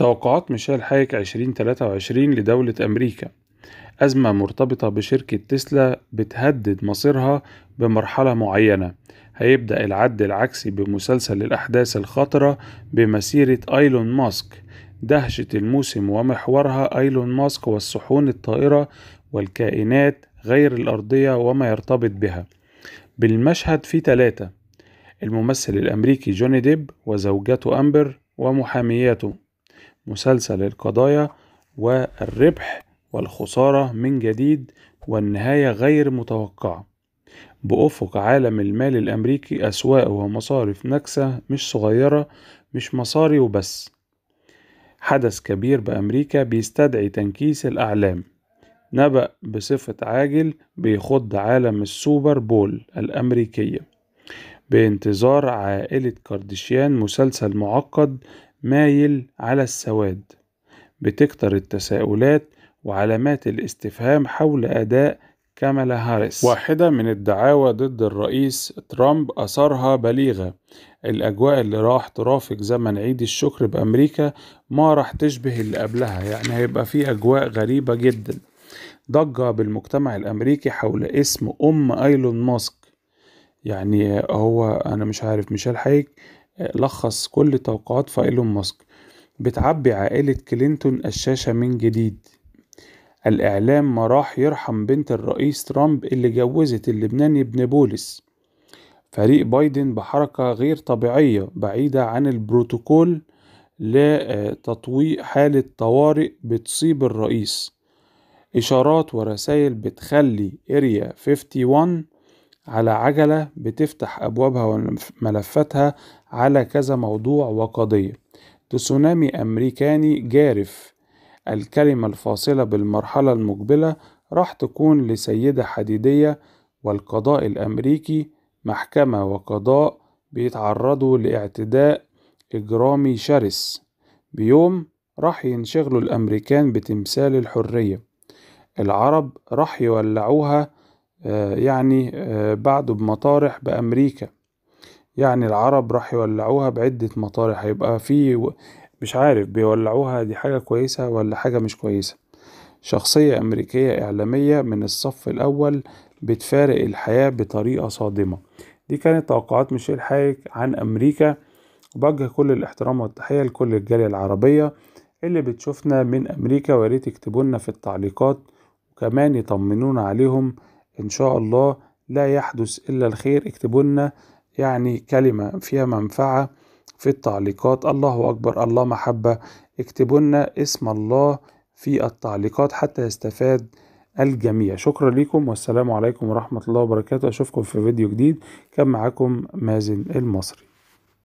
توقعات ميشيل حايك 2023 لدولة أمريكا أزمة مرتبطة بشركة تسلا بتهدد مصيرها بمرحلة معينة هيبدأ العد العكسي بمسلسل الأحداث الخطرة بمسيرة أيلون ماسك دهشة الموسم ومحورها أيلون ماسك والصحون الطائرة والكائنات غير الأرضية وما يرتبط بها بالمشهد في ثلاثة الممثل الأمريكي جوني ديب وزوجته أمبر ومحامياته مسلسل القضايا والربح والخسارة من جديد والنهاية غير متوقعة بأفق عالم المال الأمريكي أسواق ومصارف نكسة مش صغيرة مش مصاري وبس حدث كبير بأمريكا بيستدعي تنكيس الأعلام نبأ بصفة عاجل بيخض عالم السوبر بول الأمريكية بانتظار عائلة كارديشيان مسلسل معقد مايل على السواد بتكتر التساؤلات وعلامات الاستفهام حول أداء كامالا هاريس واحدة من الدعاوى ضد الرئيس ترامب أثارها بليغة الأجواء اللي راح ترافق زمن عيد الشكر بأمريكا ما راح تشبه اللي قبلها يعني هيبقى في أجواء غريبة جدا ضجة بالمجتمع الأمريكي حول اسم أم أيلون ماسك يعني هو أنا مش عارف ميشيل هيك لخص كل توقعات فايلون ماسك بتعبي عائلة كلينتون الشاشة من جديد الإعلام ما راح يرحم بنت الرئيس ترامب اللي جوزت اللبناني ابن بولس فريق بايدن بحركة غير طبيعية بعيدة عن البروتوكول لتطويق حالة طوارئ بتصيب الرئيس إشارات ورسائل بتخلي إريا 51 على عجلة بتفتح أبوابها وملفاتها على كذا موضوع وقضية تسونامي أمريكاني جارف الكلمة الفاصلة بالمرحلة المقبلة راح تكون لسيدة حديدية والقضاء الأمريكي محكمة وقضاء بيتعرضوا لاعتداء إجرامي شرس بيوم راح ينشغلوا الأمريكان بتمثال الحرية العرب راح يولعوها آه، يعني آه، بعده بمطارح بأمريكا يعني العرب راح يولعوها بعدة مطارح هيبقى في مش عارف بيولعوها دي حاجة كويسة ولا حاجة مش كويسة شخصية أمريكية إعلامية من الصف الأول بتفارق الحياة بطريقة صادمة دي كانت توقعات ميشيل حايك عن أمريكا بوجه كل الاحترام والتحية لكل الجالية العربية اللي بتشوفنا من أمريكا وياريت يكتبولنا في التعليقات وكمان يطمنونا عليهم إن شاء الله لا يحدث إلا الخير اكتبوا لنا يعني كلمة فيها منفعة في التعليقات الله أكبر الله محبة اكتبوا لنا اسم الله في التعليقات حتى يستفاد الجميع شكرا لكم والسلام عليكم ورحمة الله وبركاته أشوفكم في فيديو جديد كان معاكم مازن المصري